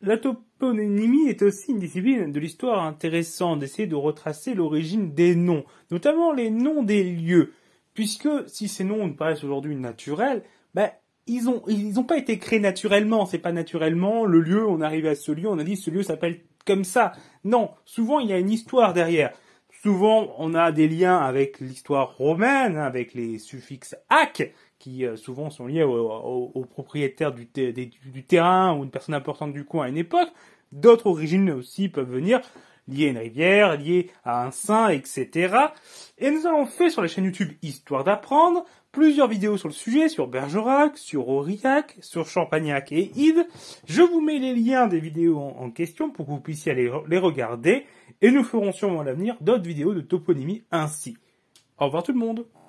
La toponymie est aussi une discipline de l'histoire intéressante d'essayer de retracer l'origine des noms, notamment les noms des lieux, puisque si ces noms nous paraissent aujourd'hui naturels, ben, ils n'ont ils ont pas été créés naturellement, c'est pas naturellement le lieu, on arrive à ce lieu, on a dit ce lieu s'appelle comme ça. Non, souvent il y a une histoire derrière souvent on a des liens avec l'histoire romaine, hein, avec les suffixes ac, qui euh, souvent sont liés au, propriétaire du, du, terrain ou une personne importante du coin à une époque. D'autres origines aussi peuvent venir lié à une rivière, lié à un sein, etc. Et nous avons fait sur la chaîne YouTube Histoire d'apprendre plusieurs vidéos sur le sujet, sur Bergerac, sur Aurillac, sur Champagnac et Yves. Je vous mets les liens des vidéos en, question pour que vous puissiez aller les regarder et nous ferons sûrement à l'avenir d'autres vidéos de toponymie ainsi. Au revoir tout le monde